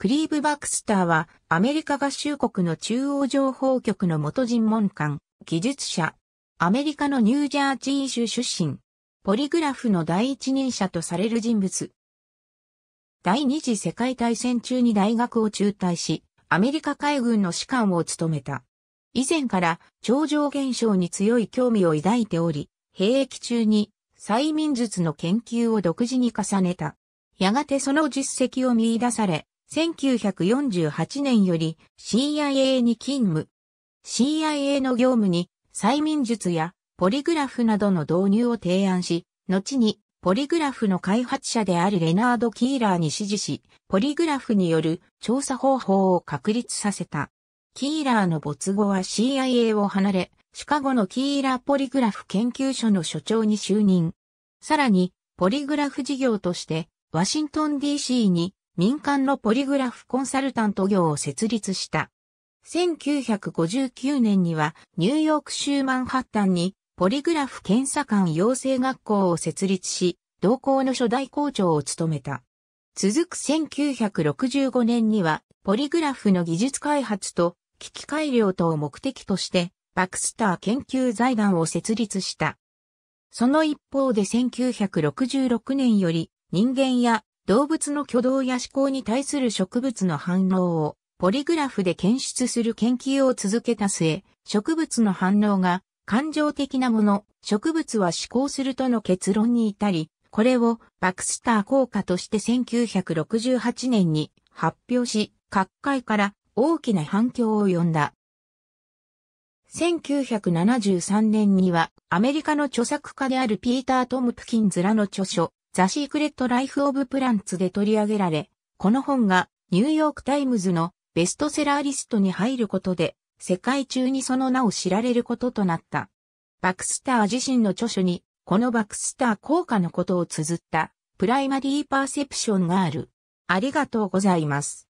クリーブ・バクスターはアメリカ合衆国の中央情報局の元尋問官、技術者、アメリカのニュージャージー州出身、ポリグラフの第一人者とされる人物。第二次世界大戦中に大学を中退し、アメリカ海軍の士官を務めた。以前から超常現象に強い興味を抱いており、兵役中に催眠術の研究を独自に重ねた。やがてその実績を見出され、1948年より CIA に勤務。CIA の業務に催眠術やポリグラフなどの導入を提案し、後にポリグラフの開発者であるレナード・キーラーに指示し、ポリグラフによる調査方法を確立させた。キーラーの没後は CIA を離れ、シカゴのキーラーポリグラフ研究所の所長に就任。さらに、ポリグラフ事業として、ワシントン DC に民間のポリグラフコンサルタント業を設立した。1959年にはニューヨーク州マンハッタンにポリグラフ検査官養成学校を設立し、同校の初代校長を務めた。続く1965年にはポリグラフの技術開発と機器改良等を目的としてバクスター研究財団を設立した。その一方で1966年より人間や動物の挙動や思考に対する植物の反応をポリグラフで検出する研究を続けた末、植物の反応が感情的なもの、植物は思考するとの結論に至り、これをバクスター効果として1968年に発表し、各界から大きな反響を呼んだ。1973年にはアメリカの著作家であるピーター・トムプキンズらの著書、ザ・シークレット・ライフ・オブ・プランツで取り上げられ、この本がニューヨーク・タイムズのベストセラーリストに入ることで、世界中にその名を知られることとなった。バクスター自身の著書に、このバクスター効果のことを綴った、プライマリーパーセプションがある。ありがとうございます。